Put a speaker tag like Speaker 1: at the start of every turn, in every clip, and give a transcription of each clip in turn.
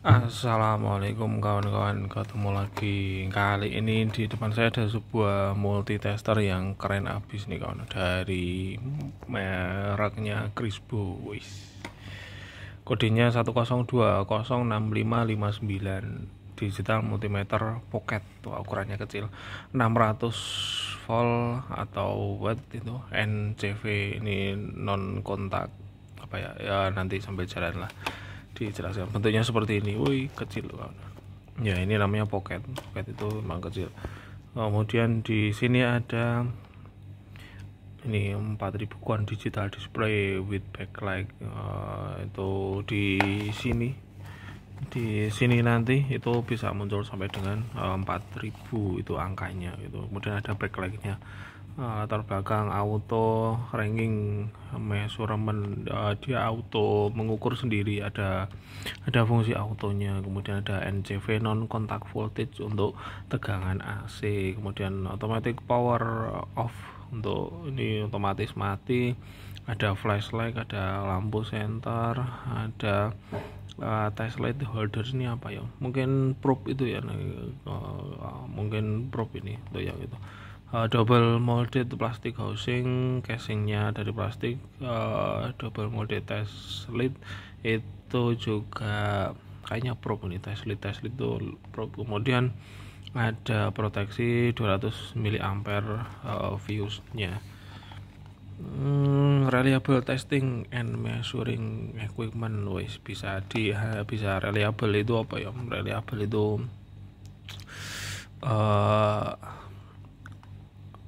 Speaker 1: Assalamualaikum kawan-kawan ketemu lagi kali ini di depan saya ada sebuah multitester yang keren abis nih kawan dari mereknya Chris wis kodenya 10206559 digital multimeter pocket tuh ukurannya kecil 600 volt atau watt itu NCV ini non kontak apa ya ya nanti sampai jalan lah dijelaskan bentuknya seperti ini woi kecil ya ini namanya pocket pocket itu memang kecil kemudian di sini ada ini 4000 kuan digital display with backlight uh, itu di sini di sini nanti itu bisa muncul sampai dengan uh, eh, 4000 itu angkanya gitu kemudian ada backlightnya uh, eh, latar belakang auto ranking measurement uh, dia auto mengukur sendiri ada ada fungsi autonya kemudian ada NCV non contact voltage untuk tegangan AC kemudian automatic power off untuk ini otomatis mati ada flashlight ada lampu senter ada uh, eh, test light holder ini apa ya mungkin probe itu ya uh, mungkin probe ini tuh ya itu. uh, double molded plastic housing casingnya dari plastik uh, double molded test lid itu juga kayaknya probe ini test lid test lid itu probe kemudian ada proteksi 200 mili uh, fuse nya Hmm, reliable testing and measuring equipment wis bisa di bisa reliable itu apa ya reliable itu uh,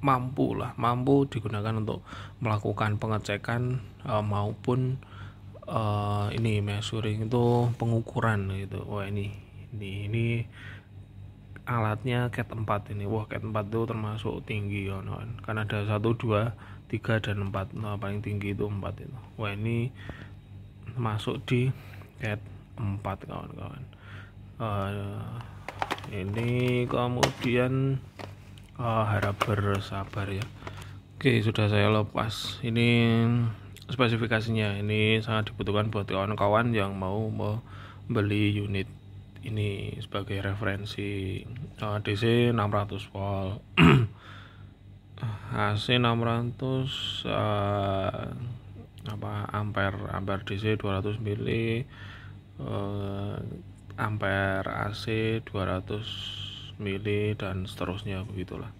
Speaker 1: mampu lah mampu digunakan untuk melakukan pengecekan uh, maupun uh, ini measuring itu pengukuran gitu wah ini ini ini alatnya cat 4 ini wah cat 4 itu termasuk tinggi ya no? karena ada 1, 2, 3 dan 4 nah, paling tinggi itu 4 itu wah ini masuk di cat 4 kawan-kawan uh, ini kemudian uh, harap bersabar ya oke sudah saya lepas ini spesifikasinya ini sangat dibutuhkan buat kawan-kawan yang mau membeli unit ini sebagai referensi uh, DC 600 volt AC 600 uh, apa ampere ampere DC 200 mili uh, eh, ampere AC 200 mili dan seterusnya begitulah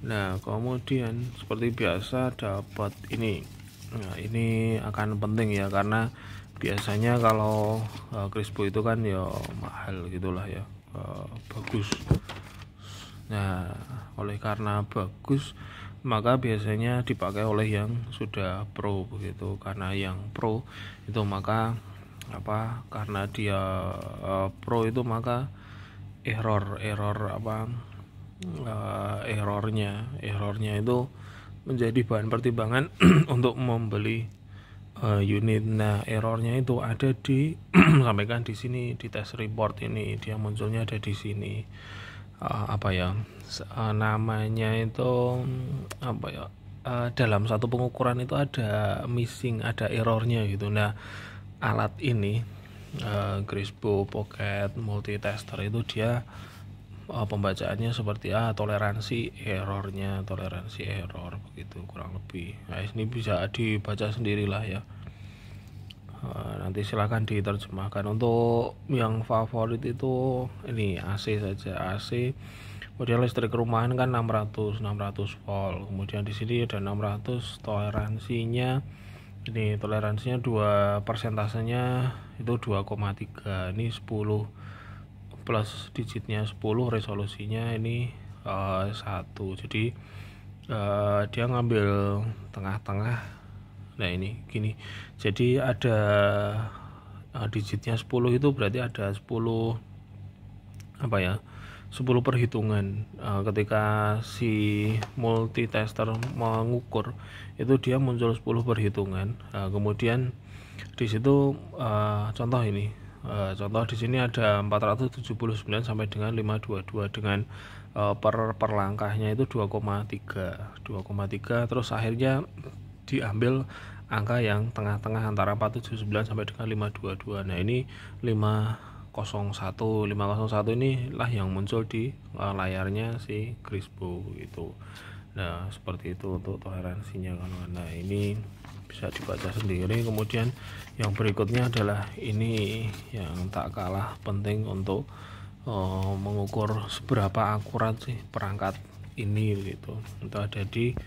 Speaker 1: nah kemudian seperti biasa dapat ini Nah, ini akan penting ya karena biasanya kalau uh, eh, Crispo itu kan ya mahal gitulah ya uh, bagus nah oleh karena bagus maka biasanya dipakai oleh yang sudah pro begitu karena yang pro itu maka apa karena dia uh, pro itu maka error error apa uh, errornya errornya itu menjadi bahan pertimbangan untuk membeli uh, unit. Nah, errornya itu ada di sampaikan di sini di test report ini dia munculnya ada di sini uh, apa ya uh, namanya itu apa ya uh, dalam satu pengukuran itu ada missing ada errornya gitu. Nah, alat ini uh, Grisbo Pocket Multitester itu dia uh, pembacaannya seperti ah toleransi errornya toleransi error begitu kurang lebih nah ini bisa dibaca sendirilah ya uh, nanti silahkan diterjemahkan untuk yang favorit itu ini AC saja AC kemudian listrik rumahan kan 600 600 volt kemudian di sini ada 600 toleransinya ini toleransinya dua persentasenya itu 2,3 ini 10 plus digitnya 10 resolusinya ini eh, satu uh, jadi uh, dia ngambil tengah-tengah nah ini gini jadi ada uh, digitnya 10 itu berarti ada 10 apa ya 10 perhitungan uh, ketika si multitester mengukur itu dia muncul 10 perhitungan uh, kemudian di situ uh, contoh ini Eh, contoh di sini ada 479 sampai dengan 522 dengan eh, per per langkahnya itu 2,3 2,3 terus akhirnya diambil angka yang tengah-tengah antara 479 sampai dengan 522 nah ini 501 501 inilah yang muncul di eh, layarnya si Crispo itu nah seperti itu untuk toleransinya kalau nah ini bisa dibaca sendiri kemudian yang berikutnya adalah ini yang tak kalah penting untuk uh, mengukur seberapa akurat sih perangkat ini gitu itu ada di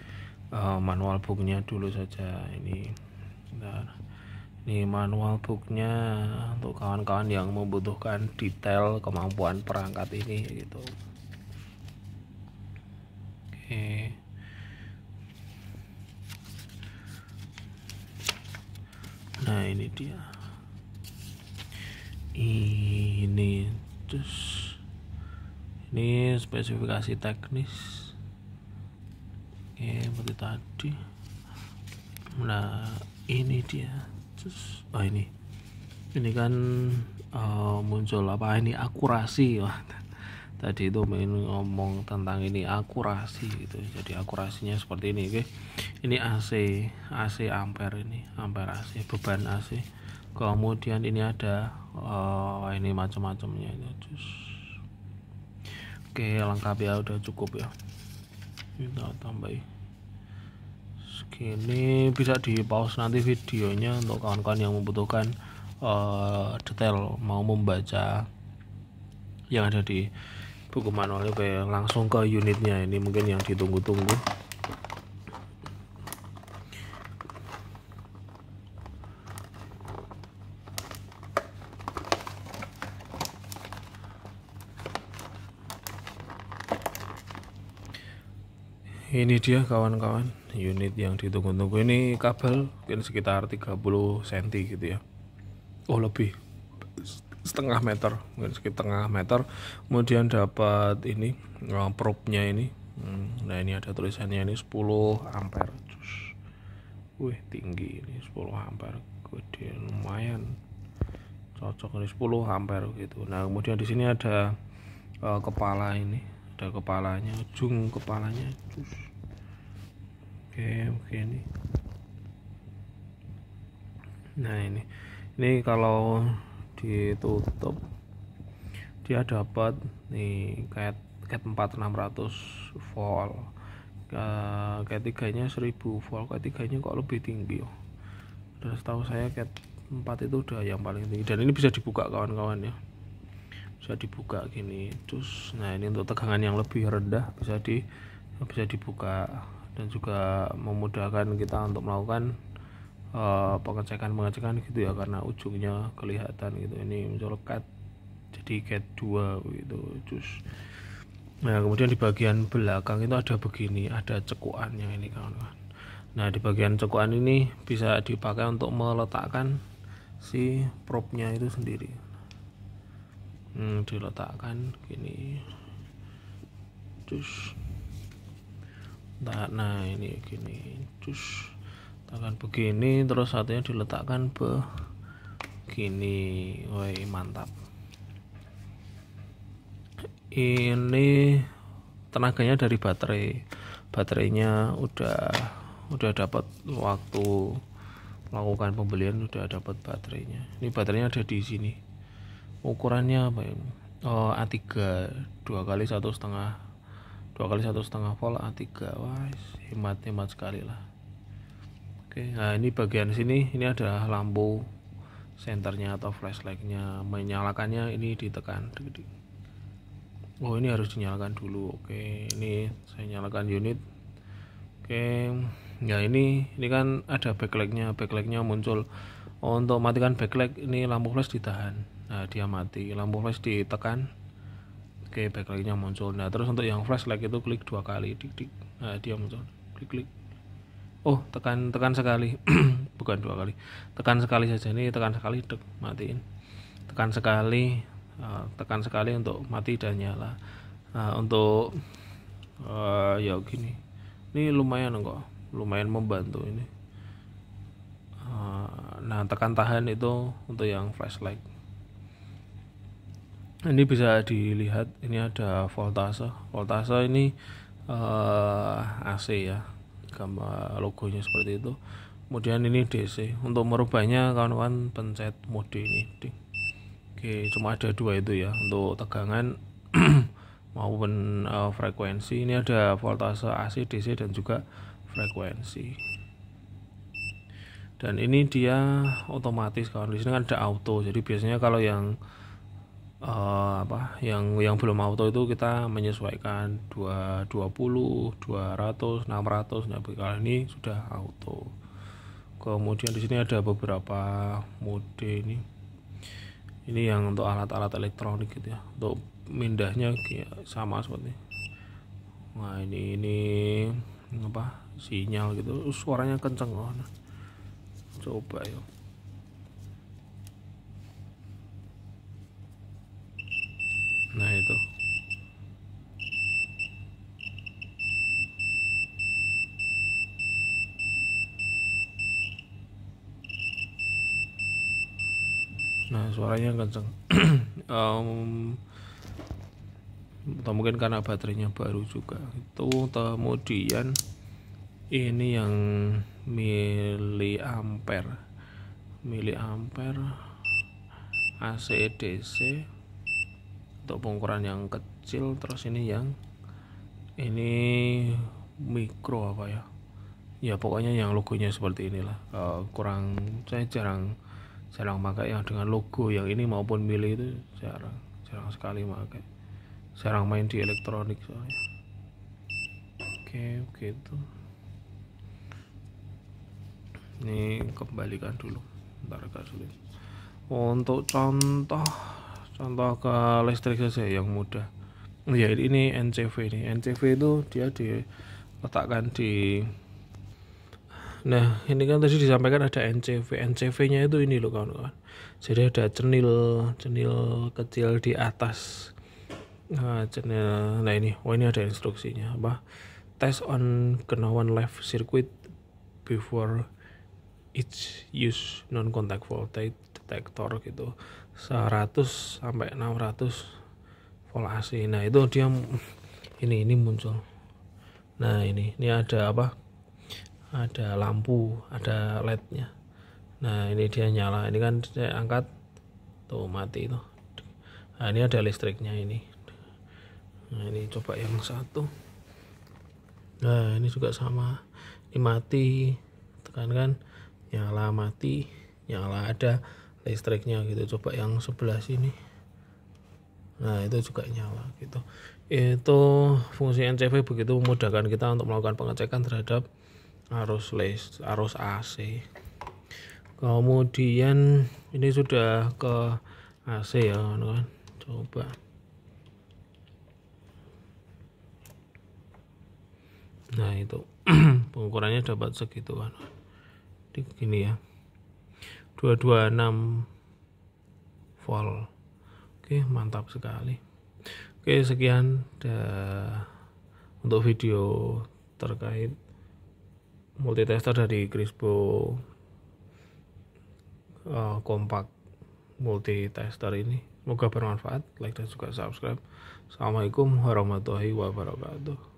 Speaker 1: uh, manual booknya dulu saja ini bentar. ini manual booknya untuk kawan-kawan yang membutuhkan detail kemampuan perangkat ini gitu oke okay. nah ini dia ini terus ini spesifikasi teknis oke seperti tadi nah ini dia terus oh ini ini kan uh, muncul apa ini akurasi wah tadi itu main ngomong tentang ini akurasi gitu jadi akurasinya seperti ini oke ini AC AC ampere ini ampere AC beban AC kemudian ini ada uh, ini macam-macamnya ini terus oke lengkap ya udah cukup ya kita tambahin segini bisa di pause nanti videonya untuk kawan-kawan yang membutuhkan uh, detail mau membaca yang ada di buku manualnya kayak langsung ke unitnya ini mungkin yang ditunggu-tunggu ini dia kawan-kawan unit yang ditunggu-tunggu ini kabel mungkin sekitar 30 cm gitu ya oh lebih setengah meter mungkin sekitar setengah meter kemudian dapat ini eh, probe-nya ini hmm, nah ini ada tulisannya ini 10 ampere wih tinggi ini 10 ampere gede lumayan cocok ini 10 ampere gitu nah kemudian di sini ada uh, kepala ini ada kepalanya ujung kepalanya Cus. oke oke ini nah ini ini kalau ditutup dia dapat nih cat cat 4600 eh, volt cat 3 nya 1000 volt cat 3 nya kok lebih tinggi oh. terus setahu saya cat 4 itu udah yang paling tinggi dan ini bisa dibuka kawan-kawan ya bisa dibuka gini terus nah ini untuk tegangan yang lebih rendah bisa di bisa dibuka dan juga memudahkan kita untuk melakukan uh, pengecekan pengecekan gitu ya karena ujungnya kelihatan gitu ini mencolokat jadi cat 2 gitu terus nah kemudian di bagian belakang itu ada begini ada cekuan yang ini kawan-kawan nah di bagian cekuan ini bisa dipakai untuk meletakkan si propnya itu sendiri hmm, diletakkan gini terus tak nah, nah ini gini terus tangan begini terus satunya diletakkan begini woi mantap ini tenaganya dari baterai baterainya udah udah dapat waktu melakukan pembelian udah dapat baterainya ini baterainya ada di sini ukurannya apa ya oh, A3 dua kali satu setengah dua kali satu setengah volt A3 wah hemat hemat sekali lah oke nah ini bagian sini ini ada lampu senternya atau flashlightnya menyalakannya ini ditekan oh ini harus dinyalakan dulu oke ini saya nyalakan unit oke ya ini ini kan ada backlightnya backlightnya muncul oh, untuk matikan backlight ini lampu flash ditahan nah dia mati lampu flash ditekan oke backlightnya muncul nah terus untuk yang flashlight itu klik dua kali dik dik nah dia muncul klik klik oh tekan tekan sekali bukan dua kali tekan sekali saja ini tekan sekali dek matiin tekan sekali uh, tekan sekali untuk mati dan nyala nah, untuk uh, ya gini ini lumayan kok lumayan membantu ini uh, nah tekan tahan itu untuk yang flashlight ini bisa dilihat ini ada voltase voltase ini uh, eh, AC ya gambar logonya seperti itu kemudian ini DC untuk merubahnya kawan-kawan pencet mode ini oke cuma ada dua itu ya untuk tegangan maupun uh, frekuensi ini ada voltase AC DC dan juga frekuensi dan ini dia otomatis kawan di sini kan ada auto jadi biasanya kalau yang uh, apa yang yang belum auto itu kita menyesuaikan 220 200 600 nah kali ini sudah auto kemudian di sini ada beberapa mode ini ini yang untuk alat-alat elektronik gitu ya untuk mindahnya sama seperti nah ini ini apa sinyal gitu suaranya kenceng loh nah. coba yuk nah itu nah suaranya kenceng um, atau mungkin karena baterainya baru juga itu kemudian ini yang mili ampere mili ampere AC DC untuk pengukuran yang kecil terus ini yang ini mikro apa ya ya pokoknya yang logonya seperti inilah uh, kurang saya jarang jarang pakai yang dengan logo yang ini maupun milih itu jarang jarang sekali pakai jarang main di elektronik soalnya oke begitu ini kembalikan dulu ntar agak sulit untuk contoh contoh ke listrik saja yang mudah ya ini NCV ini NCV itu dia diletakkan di nah ini kan tadi disampaikan ada NCV NCV nya itu ini loh kawan-kawan jadi ada cenil cenil kecil di atas nah, cenil nah ini oh ini ada instruksinya apa test on kenawan live circuit before each use non contact voltage detector gitu 100 sampai 600 volt AC nah itu dia ini ini muncul nah ini ini ada apa ada lampu ada LED-nya. nah ini dia nyala ini kan saya angkat tuh mati itu nah ini ada listriknya ini nah ini coba yang satu nah ini juga sama ini mati tekan kan nyala mati nyala ada listriknya gitu coba yang sebelah sini nah itu juga nyala gitu itu fungsi NCV begitu memudahkan kita untuk melakukan pengecekan terhadap arus list arus AC kemudian ini sudah ke AC ya kan coba nah itu pengukurannya dapat segitu kan gini ya 226 volt oke mantap sekali oke sekian untuk video terkait multitester dari Crispo uh, multitester ini semoga bermanfaat like dan juga subscribe assalamualaikum warahmatullahi wabarakatuh